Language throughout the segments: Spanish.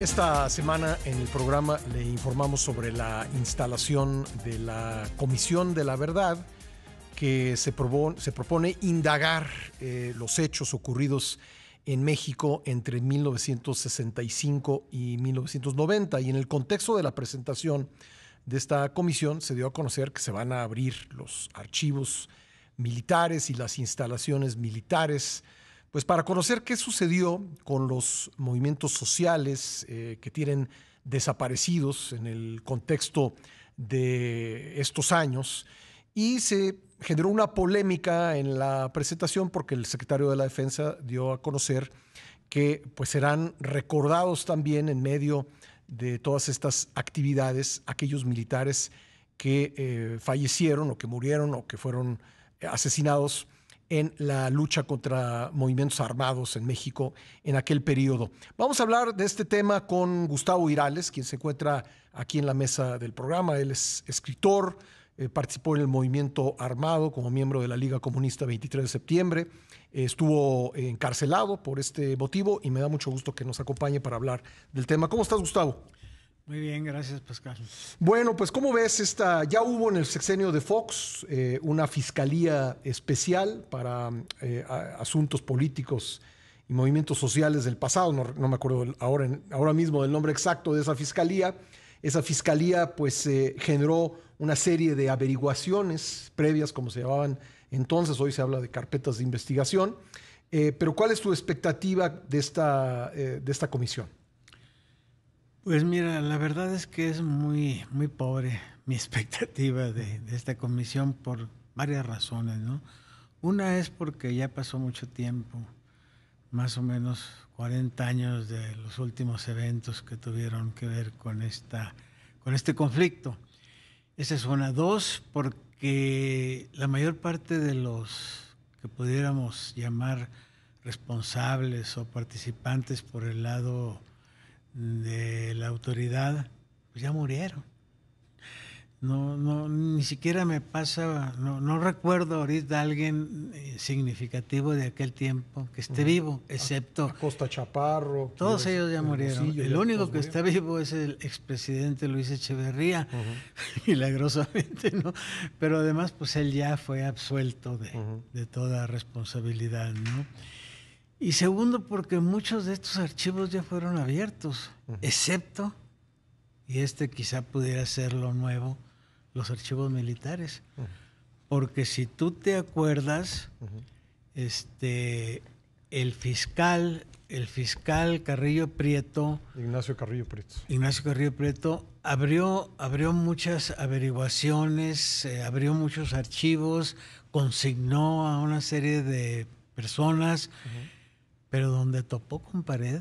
Esta semana en el programa le informamos sobre la instalación de la Comisión de la Verdad que se, se propone indagar eh, los hechos ocurridos en México entre 1965 y 1990. Y en el contexto de la presentación de esta comisión se dio a conocer que se van a abrir los archivos militares y las instalaciones militares pues para conocer qué sucedió con los movimientos sociales eh, que tienen desaparecidos en el contexto de estos años. Y se generó una polémica en la presentación porque el secretario de la Defensa dio a conocer que pues serán recordados también en medio de todas estas actividades aquellos militares que eh, fallecieron o que murieron o que fueron asesinados en la lucha contra movimientos armados en México en aquel periodo. Vamos a hablar de este tema con Gustavo Irales, quien se encuentra aquí en la mesa del programa. Él es escritor, eh, participó en el movimiento armado como miembro de la Liga Comunista 23 de septiembre, eh, estuvo encarcelado por este motivo y me da mucho gusto que nos acompañe para hablar del tema. ¿Cómo estás, Gustavo? Muy bien, gracias Pascal. Bueno, pues ¿cómo ves, esta, ya hubo en el sexenio de Fox eh, una fiscalía especial para eh, asuntos políticos y movimientos sociales del pasado, no, me acuerdo ahora, ahora mismo del nombre exacto de esa fiscalía. Esa fiscalía pues eh, generó una serie de averiguaciones previas, como se llamaban entonces, hoy se habla de carpetas de investigación. pero ¿cuál es tu expectativa de esta, de esta comisión? Pues mira, la verdad es que es muy, muy pobre mi expectativa de, esta comisión por varias razones, ¿no? Una es porque ya pasó mucho tiempo, más o menos 40 años de los últimos eventos que tuvieron que ver con, esta, con este conflicto. Esa es una. Dos, porque la mayor parte de los que pudiéramos llamar responsables o participantes por el lado de la autoridad, pues ya murieron. No, no, ni siquiera me pasa, no, recuerdo ahorita alguien eh, significativo de aquel tiempo que esté vivo, excepto... Costa Chaparro. Todos ellos ya murieron. el único que está vivo es el expresidente Luis Echeverría, milagrosamente, ¿no? Pero además, pues él ya fue absuelto de, de toda responsabilidad, ¿no? Y segundo, porque muchos de estos archivos ya fueron abiertos, excepto, y este quizá pudiera ser lo nuevo, los archivos militares. Porque si tú te acuerdas, este, el fiscal, el fiscal Carrillo Prieto. Ignacio Carrillo Prieto. Ignacio Carrillo Prieto abrió, abrió muchas averiguaciones, eh, abrió muchos archivos, consignó a una serie de personas. Pero donde topó con pared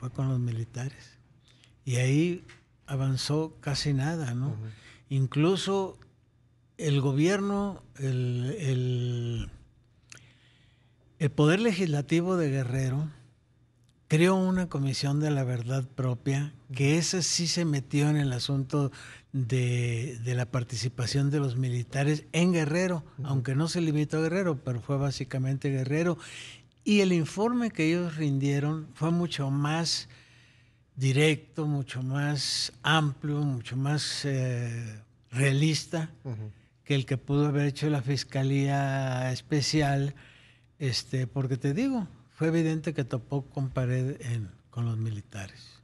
fue con los militares. Y ahí avanzó casi nada, ¿no? Incluso el gobierno, el, poder legislativo de Guerrero creó una comisión de la verdad propia, que esa sí se metió en el asunto de, la participación de los militares en Guerrero, aunque no se limitó a Guerrero, pero fue básicamente Guerrero, y el informe que ellos rindieron fue mucho más directo, mucho más amplio, mucho más eh, realista que el que pudo haber hecho la Fiscalía Especial, este, porque te digo, fue evidente que topó con pared con los militares.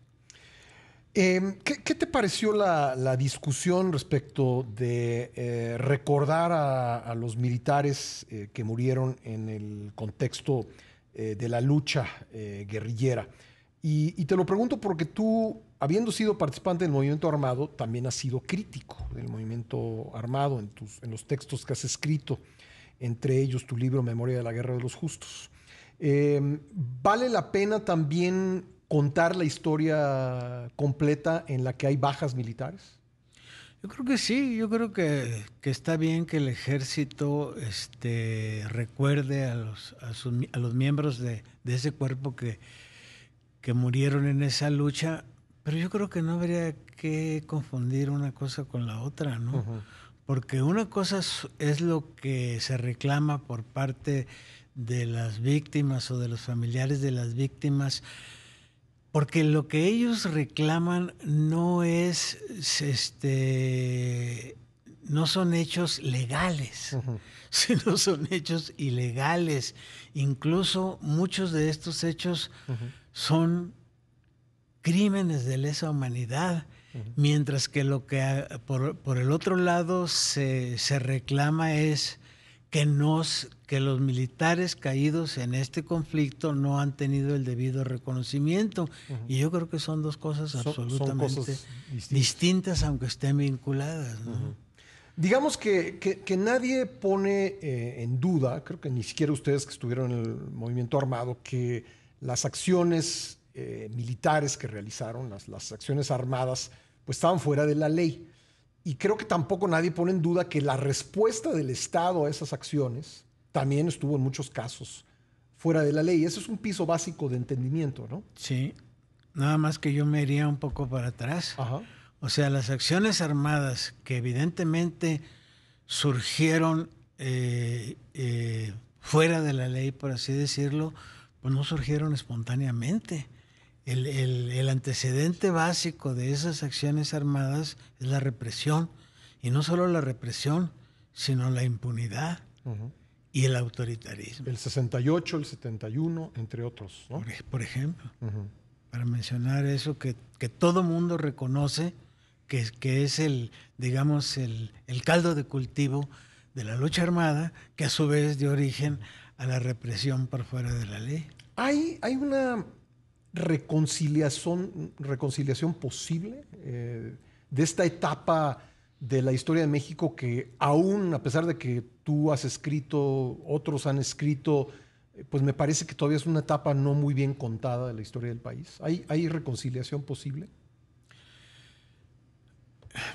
Em, ¿qué, te pareció la, discusión respecto de eh, recordar a, a, los militares eh, que murieron en el contexto eh, de la lucha eh, guerrillera. Y, te lo pregunto porque tú, habiendo sido participante del movimiento armado, también has sido crítico del movimiento armado en, tus, en los textos que has escrito, entre ellos tu libro Memoria de la Guerra de los Justos. Em, vale la pena también contar la historia completa en la que hay bajas militares? Yo creo que sí, yo creo que, está bien que el ejército este, recuerde a los, a, los miembros de, ese cuerpo que, que murieron en esa lucha, pero yo creo que no habría que confundir una cosa con la otra, ¿no? Porque una cosa es lo que se reclama por parte de las víctimas o de los familiares de las víctimas porque lo que ellos reclaman no es este no son hechos legales, sino son hechos ilegales. Incluso muchos de estos hechos son crímenes de lesa humanidad, mientras que lo que por, el otro lado se reclama es que, nos, los militares caídos en este conflicto no han tenido el debido reconocimiento. Y yo creo que son dos cosas absolutamente distintas. aunque estén vinculadas. Digamos que, que, nadie pone eh, en duda, creo que ni siquiera ustedes que estuvieron en el movimiento armado, que las acciones eh, militares que realizaron, las, las acciones armadas, pues estaban fuera de la ley. Y creo que tampoco nadie pone en duda que la respuesta del Estado a esas acciones también estuvo en muchos casos fuera de la ley. Eso es un piso básico de entendimiento, ¿no? Sí. Nada más que yo me iría un poco para atrás. O sea, las acciones armadas que evidentemente surgieron eh, eh, fuera de la ley, por así decirlo, pues no surgieron espontáneamente el, el, el, antecedente básico de esas acciones armadas es la represión. Y no solo la represión, sino la impunidad y el autoritarismo. El 68, el 71, entre otros. Por, ejemplo, para mencionar eso que, que, todo mundo reconoce que, que es el, digamos, el, el caldo de cultivo de la lucha armada, que a su vez dio origen a la represión por fuera de la ley. Hay, hay una reconciliación, reconciliación posible eh, de esta etapa de la historia de México que aún, a pesar de que tú has escrito, otros han escrito, eh, pues me parece que todavía es una etapa no muy bien contada de la historia del país. ¿Hay, hay reconciliación posible?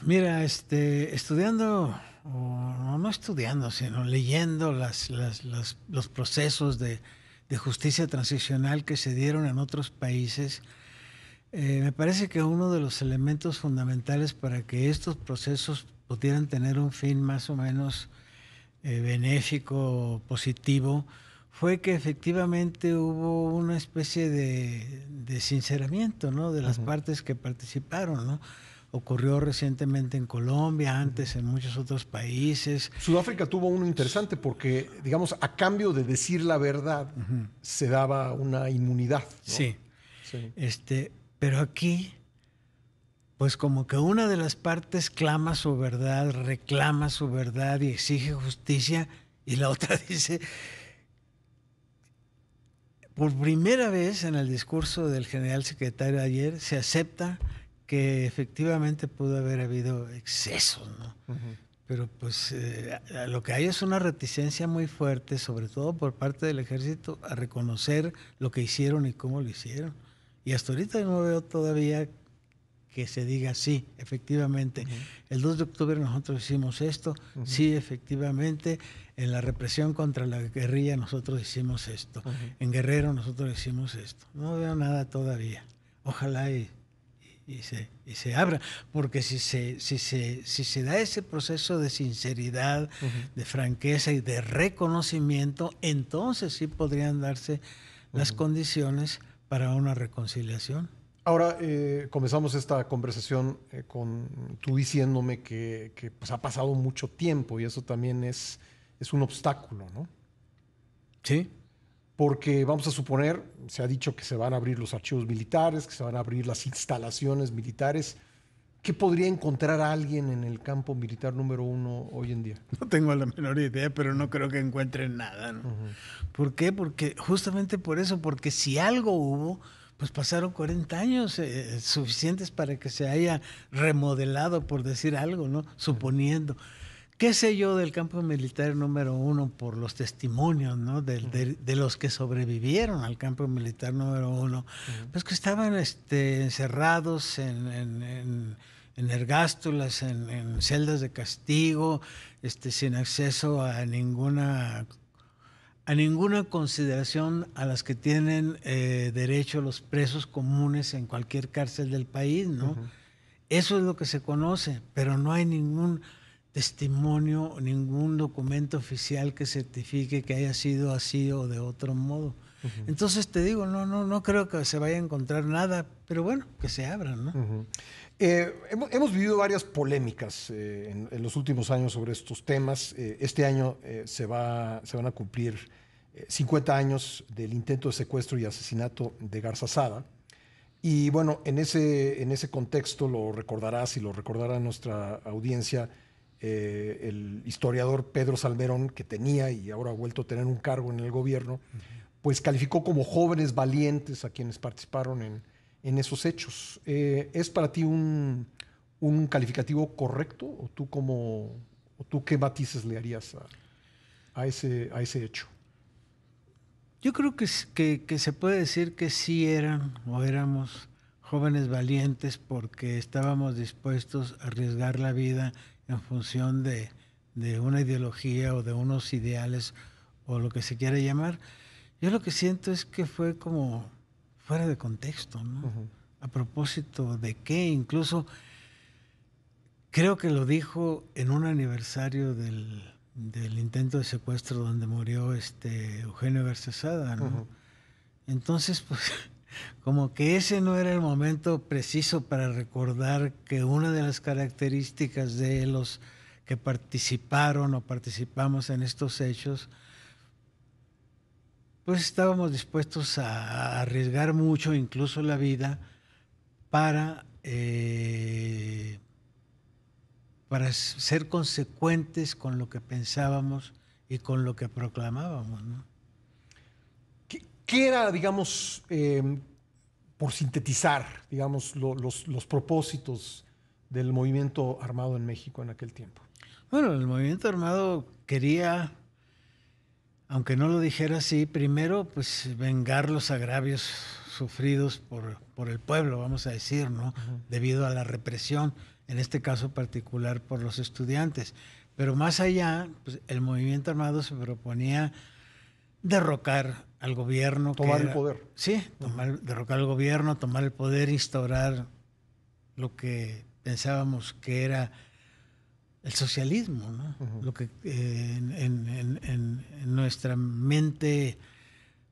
Mira, este, estudiando, o no, estudiando, sino leyendo los procesos de, de justicia transicional que se dieron en otros países, eh, me parece que uno de los elementos fundamentales para que estos procesos pudieran tener un fin más o menos eh, benéfico, positivo, fue que efectivamente hubo una especie de, sinceramiento ¿no? de las partes que participaron. ¿no? ocurrió recientemente en Colombia, antes en muchos otros países. Sudáfrica tuvo uno interesante porque, digamos, a cambio de decir la verdad, se daba una inmunidad. Sí. Este, pero aquí, pues como que una de las partes clama su verdad, reclama su verdad y exige justicia, y la otra dice, por primera vez en el discurso del general secretario ayer, se acepta que efectivamente pudo haber habido excesos, ¿no? Pero pues eh, lo que hay es una reticencia muy fuerte, sobre todo por parte del ejército, a reconocer lo que hicieron y cómo lo hicieron. Y hasta ahorita no veo todavía que se diga sí, efectivamente. El 2 de octubre nosotros hicimos esto, sí, efectivamente. En la represión contra la guerrilla nosotros hicimos esto. En Guerrero nosotros hicimos esto. No veo nada todavía. Ojalá y y se, se abra. Porque si se, si, se, si se da ese proceso de sinceridad, de franqueza y de reconocimiento, entonces sí podrían darse las condiciones para una reconciliación. Ahora, eh, comenzamos esta conversación eh, con tú diciéndome que, que pues, ha pasado mucho tiempo y eso también es, es un obstáculo, ¿no? Sí porque vamos a suponer, se ha dicho que se van a abrir los archivos militares, que se van a abrir las instalaciones militares. ¿Qué podría encontrar alguien en el campo militar número uno hoy en día? No tengo la menor idea, pero no creo que encuentren nada. ¿Por qué? Porque justamente por eso, porque si algo hubo, pues pasaron 40 años eh, suficientes para que se haya remodelado, por decir algo, ¿no? Suponiendo qué sé yo del campo militar número uno por los testimonios de, los que sobrevivieron al campo militar número uno, pues que estaban este, encerrados en, en, en, ergástulas, en, celdas de castigo, este, sin acceso a ninguna a ninguna consideración a las que tienen eh, derecho los presos comunes en cualquier cárcel del país, ¿no? Eso es lo que se conoce, pero no hay ningún testimonio, ningún documento oficial que certifique que haya sido así o de otro modo. Entonces te digo, no, no, no creo que se vaya a encontrar nada, pero bueno, que se abran, ¿no? Eh, hemos, vivido varias polémicas eh, en, los últimos años sobre estos temas. Eh, este año se, va, se van a cumplir 50 años del intento de secuestro y asesinato de Garza Sada. Y bueno, en ese, en ese contexto lo recordarás y lo recordará nuestra audiencia eh, el historiador Pedro Salmerón, que tenía y ahora ha vuelto a tener un cargo en el gobierno, pues calificó como jóvenes valientes a quienes participaron en, esos hechos. Eh, ¿Es para ti un, calificativo correcto o tú, como, o tú qué matices le harías a, ese, a ese hecho? Yo creo que, que, se puede decir que sí eran o éramos jóvenes valientes porque estábamos dispuestos a arriesgar la vida en función de, una ideología o de unos ideales o lo que se quiera llamar. Yo lo que siento es que fue como fuera de contexto, ¿no? A propósito de qué, incluso creo que lo dijo en un aniversario del, intento de secuestro donde murió este Eugenio Garcesada, ¿no? Entonces, pues como que ese no era el momento preciso para recordar que una de las características de los que participaron o participamos en estos hechos, pues estábamos dispuestos a arriesgar mucho, incluso la vida, para, eh, para ser consecuentes con lo que pensábamos y con lo que proclamábamos. ¿no? ¿Qué era, digamos, em, por sintetizar, digamos, los, propósitos del movimiento armado en México en aquel tiempo? Bueno, el movimiento armado quería, aunque no lo dijera así, primero, pues vengar los agravios sufridos por, el pueblo, vamos a decir, ¿no? Debido a la represión, en este caso particular por los estudiantes. Pero más allá, pues, el movimiento armado se proponía derrocar al gobierno. Tomar el poder. Sí, tomar, derrocar el gobierno, tomar el poder, instaurar lo que pensábamos que era el socialismo, Lo que eh, en, nuestra mente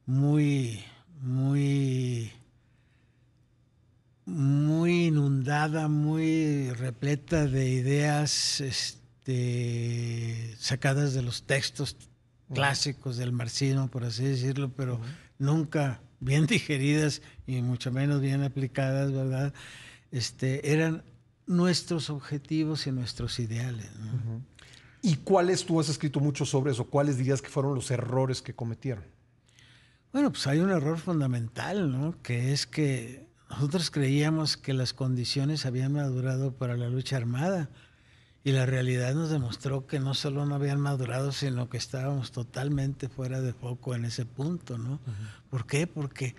muy, muy, muy inundada, muy repleta de ideas este, sacadas de los textos clásicos del marxismo, por así decirlo, pero nunca bien digeridas y mucho menos bien aplicadas, ¿verdad? Este, eran nuestros objetivos y nuestros ideales. ¿Y cuáles tú has escrito mucho sobre eso? ¿Cuáles dirías que fueron los errores que cometieron? Bueno, pues hay un error fundamental, ¿no? Que es que nosotros creíamos que las condiciones habían madurado para la lucha armada, y la realidad nos demostró que no solo no habían madurado, sino que estábamos totalmente fuera de foco en ese punto, ¿no? ¿Por qué? Porque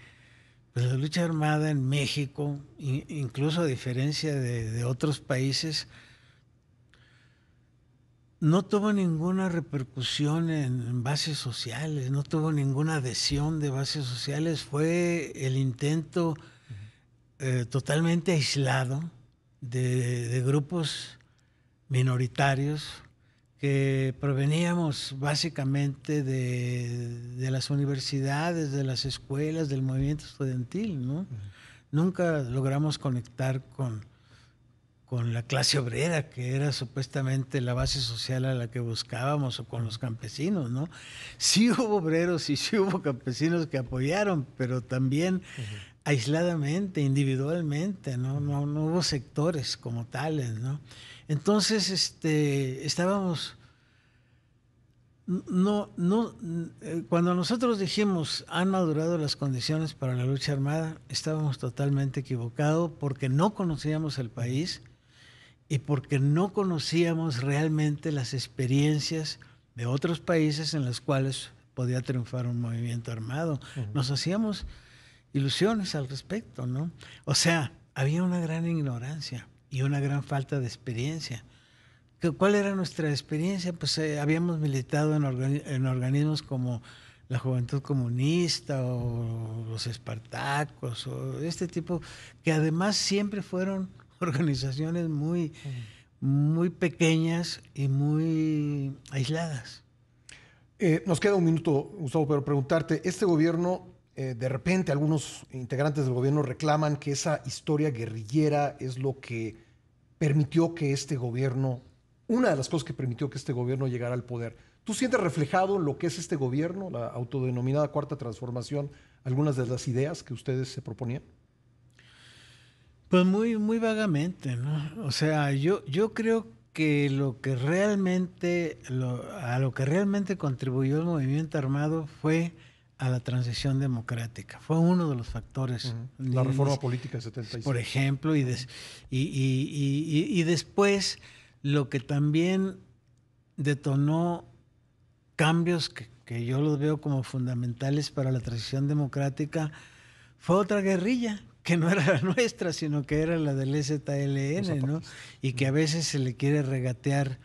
pues, la lucha armada en México, incluso a diferencia de, otros países, no tuvo ninguna repercusión en, bases sociales, no tuvo ninguna adhesión de bases sociales, fue el intento eh, totalmente aislado de grupos minoritarios que proveníamos básicamente de, de las universidades, de las escuelas, del movimiento estudiantil, ¿no? Nunca logramos conectar con, con la clase obrera, que era supuestamente la base social a la que buscábamos, o con los campesinos, ¿no? Sí hubo obreros y sí hubo campesinos que apoyaron, pero también aisladamente, individualmente, ¿no? ¿no? No hubo sectores como tales, ¿no? Entonces, este, estábamos... No, no, eh, cuando nosotros dijimos han madurado las condiciones para la lucha armada, estábamos totalmente equivocados porque no conocíamos el país y porque no conocíamos realmente las experiencias de otros países en los cuales podía triunfar un movimiento armado. Nos hacíamos ilusiones al respecto, ¿no? O sea, había una gran ignorancia y una gran falta de experiencia. ¿Cuál era nuestra experiencia? Pues eh, habíamos militado en, organismos como la Juventud Comunista o los Espartacos o este tipo, que además siempre fueron organizaciones muy, muy pequeñas y muy aisladas. Eh, nos queda un minuto, Gustavo, pero preguntarte, este gobierno, eh, de repente algunos integrantes del gobierno reclaman que esa historia guerrillera es lo que permitió que este gobierno, una de las cosas que permitió que este gobierno llegara al poder. ¿Tú sientes reflejado lo que es este gobierno, la autodenominada cuarta transformación, algunas de las ideas que ustedes se proponían? Pues muy, muy vagamente, ¿no? O sea, yo, yo creo que lo que realmente, a lo que realmente contribuyó el movimiento armado fue a la transición democrática. Fue uno de los factores. La reforma política del 76. Por ejemplo, y, y, después lo que también detonó cambios que, que, yo los veo como fundamentales para la transición democrática fue otra guerrilla que no era la nuestra, sino que era la del ZLN, ¿no? Y que a veces se le quiere regatear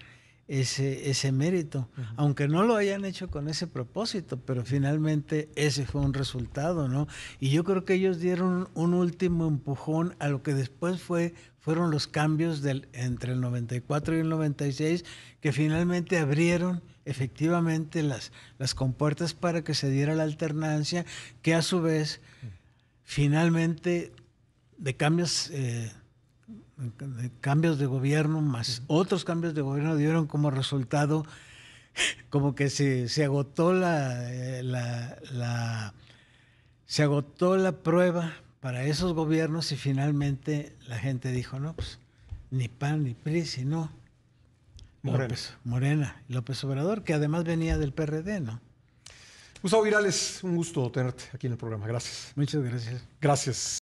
ese, mérito, aunque no lo hayan hecho con ese propósito, pero finalmente ese fue un resultado, ¿no? Y yo creo que ellos dieron un último empujón a lo que después fue fueron los cambios del, entre el 94 y el 96 que finalmente abrieron efectivamente las, las compuertas para que se diera la alternancia, que a su vez finalmente de cambios eh, cambios de gobierno más otros cambios de gobierno dieron como resultado como que se, se agotó eh, la, la, se agotó la prueba para esos gobiernos y finalmente la gente dijo no pues ni pan ni PRI sino Morena. López, Morena López Obrador que además venía del PRD no Gustavo Virales un gusto tenerte aquí en el programa gracias muchas gracias gracias